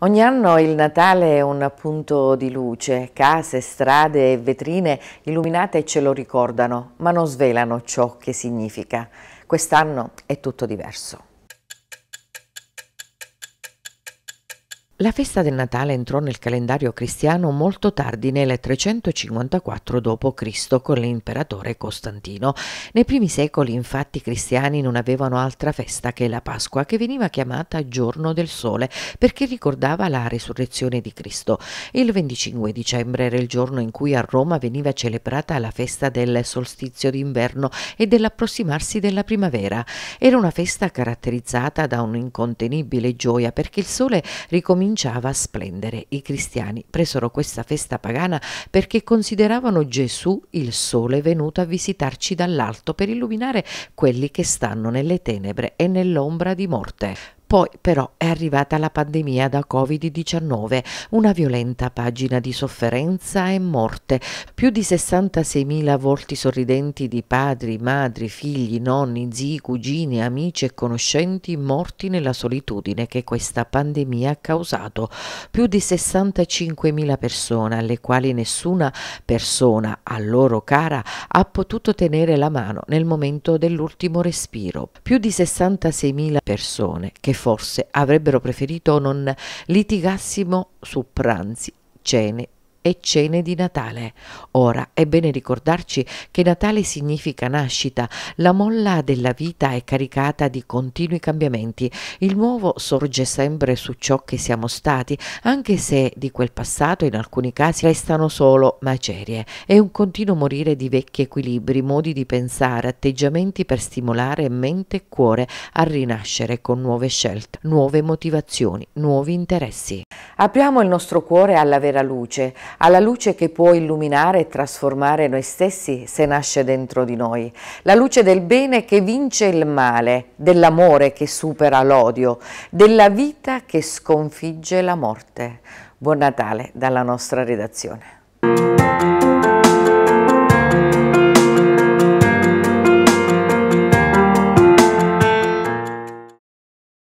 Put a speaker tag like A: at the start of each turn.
A: Ogni anno il Natale è un punto di luce, case, strade e vetrine illuminate ce lo ricordano, ma non svelano ciò che significa. Quest'anno è tutto diverso. La festa del Natale entrò nel calendario cristiano molto tardi nel 354 d.C. con l'imperatore Costantino. Nei primi secoli infatti i cristiani non avevano altra festa che la Pasqua che veniva chiamata giorno del sole perché ricordava la resurrezione di Cristo. Il 25 dicembre era il giorno in cui a Roma veniva celebrata la festa del solstizio d'inverno e dell'approssimarsi della primavera. Era una festa caratterizzata da un'incontenibile gioia perché il sole ricominciava cominciava a splendere. I cristiani presero questa festa pagana perché consideravano Gesù il sole venuto a visitarci dall'alto per illuminare quelli che stanno nelle tenebre e nell'ombra di morte. Poi però è arrivata la pandemia da Covid-19, una violenta pagina di sofferenza e morte. Più di 66.000 volti sorridenti di padri, madri, figli, nonni, zii, cugini, amici e conoscenti morti nella solitudine che questa pandemia ha causato. Più di 65.000 persone alle quali nessuna persona a loro cara ha potuto tenere la mano nel momento dell'ultimo respiro. Più di 66.000 persone che forse avrebbero preferito non litigassimo su pranzi, cene e cene di Natale. Ora è bene ricordarci che Natale significa nascita, la molla della vita è caricata di continui cambiamenti, il nuovo sorge sempre su ciò che siamo stati, anche se di quel passato in alcuni casi restano solo macerie. È un continuo morire di vecchi equilibri, modi di pensare, atteggiamenti per stimolare mente e cuore a rinascere con nuove scelte, nuove motivazioni, nuovi interessi. Apriamo il nostro cuore alla vera luce, alla luce che può illuminare e trasformare noi stessi se nasce dentro di noi, la luce del bene che vince il male, dell'amore che supera l'odio, della vita che sconfigge la morte. Buon Natale dalla nostra redazione.